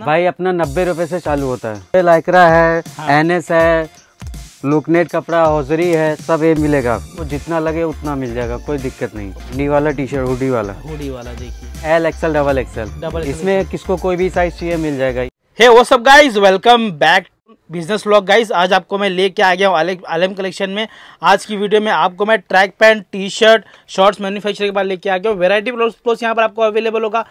भाई अपना नब्बे रुपए से चालू होता है लाइकरा है हाँ। एनएस है लुकनेट कपड़ा हौजरी है सब ये मिलेगा वो जितना लगे उतना मिल जाएगा कोई दिक्कत नहीं हुडी वाला टी शर्ट हुडी वाला हुडी वाला देखिए L XL double XL double इसमें किसको कोई भी साइज चाहिए मिल जाएगा हे वो सब guys welcome back business blog guys आज आपको मैं लेके आ गया हूँ आलम कलेक्शन में आज की वीडियो में आपको मैं track pant T shirt shorts manufacture के बाद लेके आ गया हूँ वेरायटी प्लस यहाँ पर आपको अवेलेबल होगा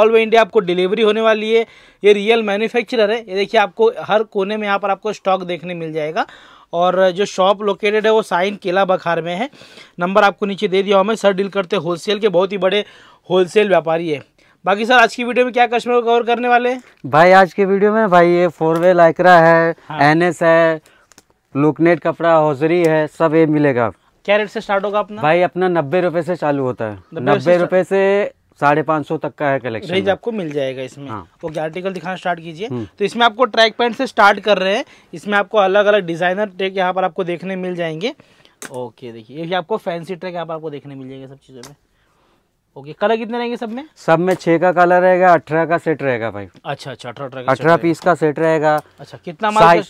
ऑल वे इंडिया आपको डिलीवरी होने वाली है ये रियल मैन्युफैक्चरर है ये देखिए आपको हर कोने में यहाँ पर आपको स्टॉक देखने मिल जाएगा और जो शॉप लोकेटेड है वो साइन केला बखार में है नंबर आपको नीचे दे दिया हूँ मैं सर डील करते होलसेल के बहुत ही बड़े होलसेल व्यापारी है बाकी सर आज की वीडियो में क्या कस्टमर को कवर करने वाले भाई आज के वीडियो में भाई ये फोर वे लाइकरा है हाँ। एनएस है लुकनेट कपड़ा हौजरी है सब ये मिलेगा क्या रेट से स्टार्ट होगा अपना भाई अपना नब्बे रुपए से चालू होता है नब्बे रुपए से साढ़े पाँच सौ तक का है कलेक्शन रेंज आपको मिल जाएगा इसमें हाँ। ओके आर्टिकल दिखाना स्टार्ट कीजिए हम्म। तो इसमें आपको ट्रैक पैंट से स्टार्ट कर रहे हैं इसमें आपको अलग अलग डिजाइनर ट्रेक यहाँ पर आपको देखने मिल जाएंगे ओके देखिए ये आपको फैंसी ट्रैक यहाँ पर आपको देखने मिल जाएगा सब चीज़ों में ओके कलर कितने रहेंगे सब में सब में छह का कलर रहेगा अठारह का सेट रहेगा भाई अच्छा अच्छा अठारह अठारह पीस का सेट रहेगा अच्छा कितना माल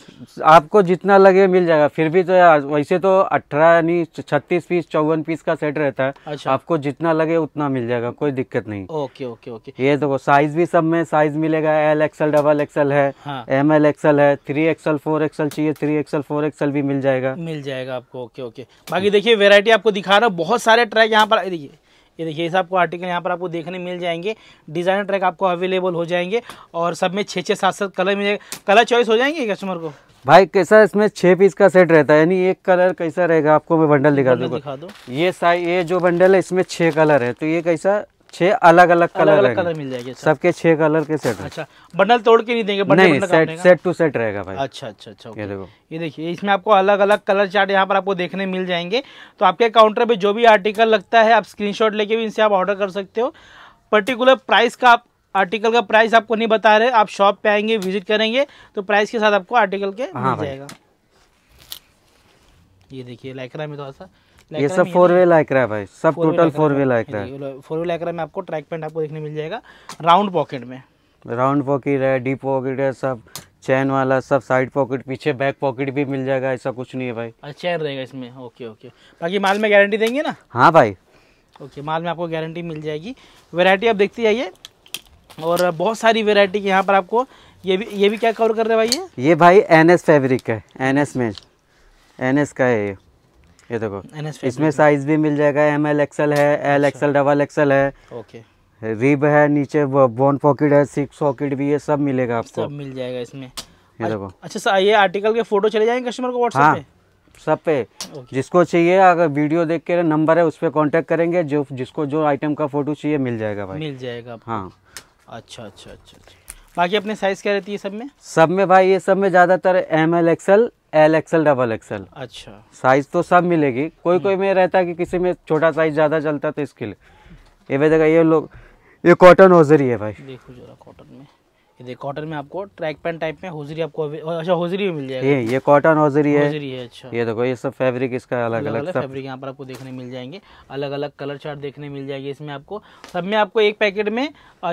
आपको जितना लगे मिल जाएगा फिर भी तो वैसे तो अठारह यानी छत्तीस पीस चौवन पीस का सेट रहता है अच्छा आपको जितना लगे उतना मिल जाएगा कोई दिक्कत नहीं ओके ओके ओके ये देखो साइज भी सब में साइज मिलेगा एल एक्सएल डबल एक्सएल है एम एल एक्सएल है थ्री एक्सएल फोर एक्सएल चाहिए थ्री एक्सएल फोर एक्सएल भी मिल जाएगा मिल जाएगा आपको ओके ओके बाकी देखिए वेरायटी आपको दिखा रहा हूँ बहुत सारे ट्रैक यहाँ पर देखिए ये देखिए ये आपको आर्टिकल यहाँ पर आपको देखने मिल जाएंगे डिज़ाइनर ट्रैक आपको अवेलेबल हो जाएंगे और सब में छः छः सात सात कलर मिल कलर चॉइस हो जाएंगे कस्टमर को भाई कैसा इसमें छः पीस का सेट रहता है यानी एक कलर कैसा रहेगा आपको मैं बंडल दिखा दूँ दिखा दो ये साइज ये जो बंडल है इसमें छः कलर है तो ये कैसा छह अलग अलग कलर अलग कलर मिल जाएगा अच्छा। सबके छह कलर के सेट अच्छा बंडल तोड़ के नहीं देंगे बंडल नहीं सेट सेट टू सेट रहेगा भाई अच्छा अच्छा अच्छा ये देखो ये देखिए इसमें आपको अलग अलग कलर चार्ट यहाँ पर आपको देखने मिल जाएंगे तो आपके काउंटर पे जो भी आर्टिकल लगता है आप स्क्रीन लेके भी इनसे आप ऑर्डर कर सकते हो पर्टिकुलर प्राइस का आप आर्टिकल का प्राइस आपको नहीं बता रहे आप शॉप पे आएंगे विजिट करेंगे तो प्राइस के साथ आपको आर्टिकल के हाँ मिल जाएगा ये देखिए लाइकरा में थोड़ा तो सा ये सब फोर वे लाइक्रा भाई सब total four way lycra four way lycra में आपको ट्रैक पेंट आपको देखने मिल जाएगा राउंड पॉकेट में राउंड पॉकेट है डीप पॉकेट है सब चैन वाला सब साइड पॉकेट पीछे बैक पॉकेट भी मिल जाएगा ऐसा कुछ नहीं है भाई चैन अच्छा, रहेगा इसमें ओके ओके बाकी माल में गारंटी देंगे ना हाँ भाई ओके माल में आपको गारंटी मिल जाएगी वेराइटी आप देखते जाइए और बहुत सारी की यहाँ पर आपको ये भी ये भी क्या कवर कर रहे हैं भाई ये ये भाई एन एस फैब्रिक है एन एस में एन एस का है ये ये देखो e इसमें साइज भी मिल जाएगा एम एल एक्सएल है एल एक्सएल डबल एक्सएल है ओके रिब है नीचे बोन पॉकेट है सिक्स पॉकेट भी ये सब मिलेगा आपको सब मिल जाएगा इसमें ये अच्छा, देखो अच्छा सर ये आर्टिकल के फोटो चले जाएंगे कस्टमर को व्हाट्सएप पे सब पे जिसको चाहिए अगर वीडियो देख के नंबर है उस पर कॉन्टेक्ट करेंगे जो जिसको जो आइटम का फोटो चाहिए मिल जाएगा भाई मिल जाएगा हाँ अच्छा अच्छा अच्छा, अच्छा। बाकी अपने साइज क्या रहती है सब में सब में भाई ये सब में ज़्यादातर M L XL L XL double XL अच्छा साइज तो सब मिलेगी कोई कोई हम्म। में रहता है कि किसी में छोटा साइज ज़्यादा चलता तो इसके लिए ये ये लोग ये कॉटन ही है भाई देखो जरा कॉटन में ये देखिए कॉटन में आपको ट्रैक पैंट टाइप में होजरी आपको अच्छा होजरी भी मिल जाएगी ये ये कॉटन होजरी है होजरी है अच्छा ये देखो ये सब फैब्रिक इसका अलग अलग, अलग फैब्रिक यहाँ पर आपको देखने मिल जाएंगे अलग अलग कलर चार्ट देखने मिल जाएगी इसमें आपको सब में आपको एक पैकेट में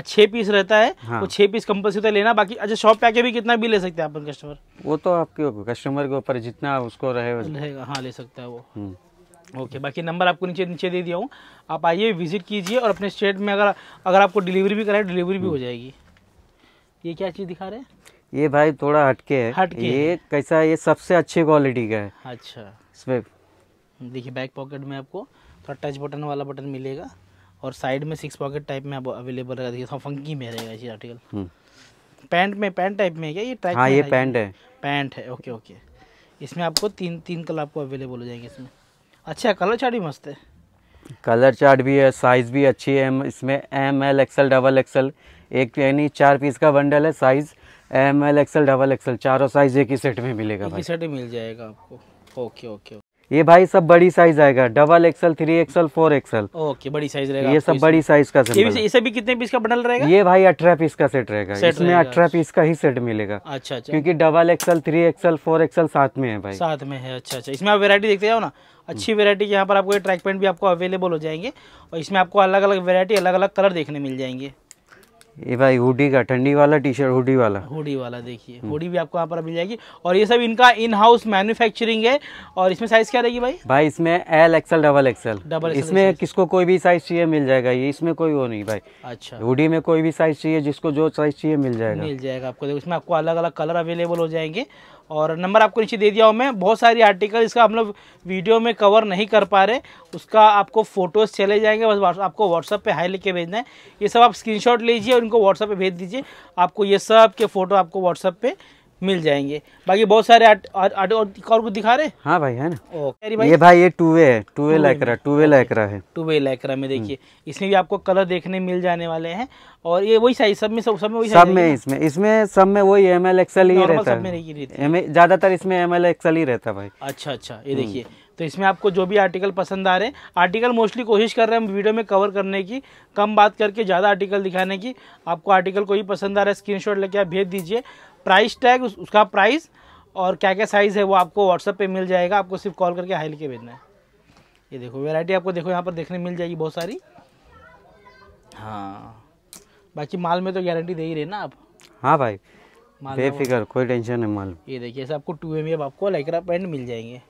छः पीस रहता है हाँ। वो छः पीस कंपल्सरी लेना बाकी अच्छा शॉप पे आके भी कितना भी ले सकते हैं अपन कस्टमर वो तो आपके कस्टमर के ऊपर जितना उसको रहेगा हाँ ले सकता है वो ओके हम्म। okay, बाकी नंबर आपको नीचे नीचे दे दिया हूँ आप आइए विजिट कीजिए और अपने स्टेट में अगर अगर आपको डिलीवरी भी कराए डिलीवरी भी हो हम्म। जाएगी ये क्या चीज दिखा रहे हैं ये भाई थोड़ा हटके है हटके ये है। कैसा ये सबसे अच्छी क्वालिटी का है अच्छा इसमें देखिए बैक पॉकेट में आपको थोड़ा टच बटन वाला बटन मिलेगा और साइड में सिक्स पॉकेट टाइप में अवेलेबल रहेगा देखिए फंकी में रहेगा ये आर्टिकल हम्म। पैंट में पैंट टाइप में है क्या ये टाइप हाँ ये पैंट है पैंट है ओके ओके इसमें आपको तीन तीन कलर आपको अवेलेबल हो जाएंगे इसमें अच्छा कलर चार्ट मस्त है कलर चार्ट भी है साइज़ भी अच्छी है इसमें M L XL double XL एक यानी चार पीस का बंडल है size M L XL double XL चारों साइज़ एक ही सेट में मिलेगा एक ही सेट में मिल जाएगा आपको ओके ओके ये भाई सब बड़ी साइज आएगा double XL three XL four XL okay बड़ी साइज रहेगा ये सब बड़ी साइज का ये इसे भी कितने पीस का बंडल रहेगा ये भाई अठारह पीस का सेट रहेगा इसमें अठारह पीस का ही सेट मिलेगा अच्छा अच्छा क्योंकि double XL three XL four XL साथ में है भाई साथ में है अच्छा अच्छा इसमें आप वेरायटी देखते जाओ ना अच्छी वेरायटी यहाँ पर आपको ट्रैक पेंट भी आपको अवेलेबल हो जाएंगे और इसमें आपको अलग अलग वेरायटी अलग अलग कलर देखने मिल जाएंगे ये भाई हुडी का ठंडी वाला टी शर्ट हुडी वाला हुडी वाला देखिए हुडी भी आपको यहाँ पर मिल जाएगी और ये सब इनका इन हाउस मैन्युफैक्चरिंग है और इसमें साइज क्या रहेगी भाई भाई इसमें L XL double XL double इसमें किसको कोई भी साइज चाहिए मिल जाएगा ये इसमें कोई वो नहीं भाई अच्छा हुडी में कोई भी साइज चाहिए जिसको जो साइज चाहिए मिल जाएगा मिल जाएगा आपको इसमें आपको अलग अलग कलर अवेलेबल हो जाएंगे और नंबर आपको नीचे दे दिया हूँ मैं बहुत सारी आर्टिकल इसका हम लोग वीडियो में कवर नहीं कर पा रहे उसका आपको फ़ोटोज़ चले जाएंगे बस आपको व्हाट्सअप पे हाई लिख भेजना है ये सब आप स्क्रीनशॉट लीजिए और इनको व्हाट्सअप पे भेज दीजिए आपको ये सब के फ़ोटो आपको व्हाट्सअप पे मिल जाएंगे बाकी बहुत सारे और, कुछ दिखा रहे हाँ भाई है ना भाई ये टू वे है two way lycra two way lycra है टू वे लैकरा में हम्म। देखिए इसमें भी आपको कलर देखने मिल जाने वाले हैं और ये वही साइज सब में सब सब में वही सब में इसमें इसमें सब में वही एम एल एक्सएल ही रहता है ज्यादातर इसमें एम एल एक्सएल ही रहता भाई अच्छा अच्छा ये देखिए हम्म। तो इसमें आपको जो भी आर्टिकल पसंद आ रहे हैं आर्टिकल मोस्टली कोशिश कर रहे हैं हम वीडियो में कवर करने की कम बात करके ज़्यादा आर्टिकल दिखाने की आपको आर्टिकल कोई पसंद आ रहा है स्क्रीनशॉट लेके आप भेज दीजिए प्राइस टैग उस, उसका प्राइस और क्या क्या साइज़ है वो आपको व्हाट्सअप पे मिल जाएगा आपको सिर्फ कॉल करके हाई लिखे भेजना है ये देखो वेराइटी आपको देखो यहाँ पर देखने मिल जाएगी बहुत सारी हाँ बाकी माल में तो गारंटी दे ही रहे ना आप हाँ भाई बेफिक्र कोई टेंशन नहीं माल ये देखिए आपको टू एम आपको लाइक्रा पेंट मिल जाएंगे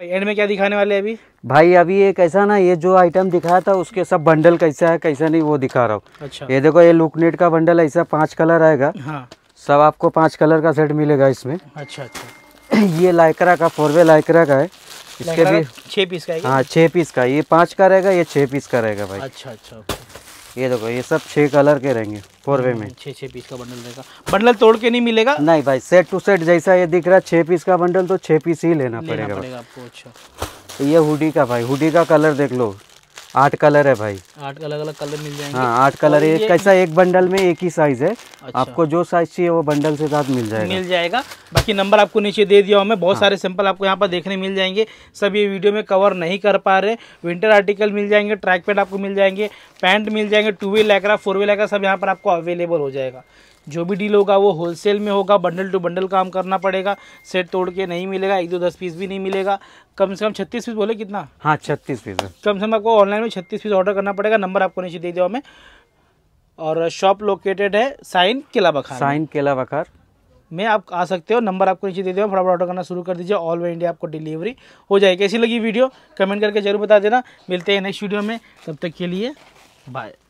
एंड में क्या दिखाने वाले अभी भाई अभी ये कैसा ना ये जो आइटम दिखाया था उसके सब बंडल कैसा है कैसा नहीं वो दिखा रहा हूँ अच्छा ये देखो ये लुकनेट का बंडल ऐसा पांच कलर आएगा हाँ सब आपको पांच कलर का सेट मिलेगा इसमें अच्छा अच्छा ये लाइकरा का फोरवे लाइकरा का है इसके भी छः पीस का है हाँ छः पीस का ये पांच का रहेगा ये छः पीस का रहेगा भाई अच्छा अच्छा ये देखो ये सब छः कलर के रहेंगे फोरवे में छः हम्म, छः पीस का बंडल रहेगा बंडल तोड़ के नहीं मिलेगा नहीं भाई सेट टू सेट जैसा ये दिख रहा है छः पीस का बंडल तो छः पीस ही लेना, पड़ेगा, पड़ेगा आपको अच्छा ये हुडी का भाई हुडी का कलर देख लो आठ कलर है भाई आठ अलग अलग कलर मिल जाएंगे हाँ आठ कलर एक कैसा एक बंडल में एक ही साइज है अच्छा। आपको जो साइज चाहिए वो बंडल से साथ मिल जाएगा मिल जाएगा बाकी नंबर आपको नीचे दे दिया हमें बहुत हाँ। सारे सैंपल आपको यहाँ पर देखने मिल जाएंगे सब ये वीडियो में कवर नहीं कर पा रहे विंटर आर्टिकल मिल जाएंगे ट्रैक पैंट आपको मिल जाएंगे पैंट मिल जाएंगे two wheel lycra four wheel lycra सब यहाँ पर आपको अवेलेबल हो जाएगा जो भी डील होगा वो होलसेल में होगा बंडल टू बंडल काम करना पड़ेगा सेट तोड़ के नहीं मिलेगा एक दो दस पीस भी नहीं मिलेगा कम से कम छत्तीस पीस बोले कितना हाँ छत्तीस पीस कम से कम आपको ऑनलाइन में छत्तीस पीस ऑर्डर करना पड़ेगा नंबर आपको नीचे दे दिया हमें और शॉप लोकेटेड है साइन केला बखार साइन केला बखार में आप आ सकते हो नंबर आपको नीचे दे दिया फटाफट ऑर्डर करना शुरू कर दीजिए ऑल ओवर इंडिया आपको डिलीवरी हो जाएगी कैसी लगी वीडियो कमेंट करके जरूर बता देना मिलते हैं नेक्स्ट वीडियो में तब तक के लिए बाय